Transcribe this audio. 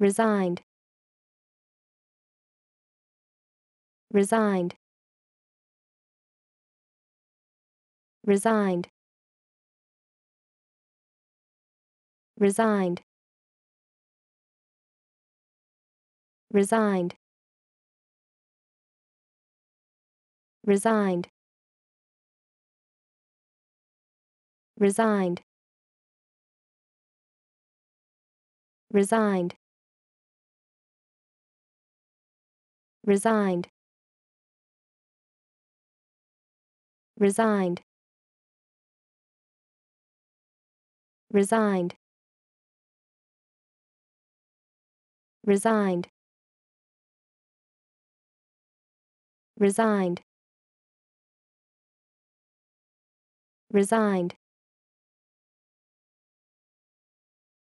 resigned resigned resigned resigned resigned resigned resigned resigned resigned resigned resigned resigned resigned resigned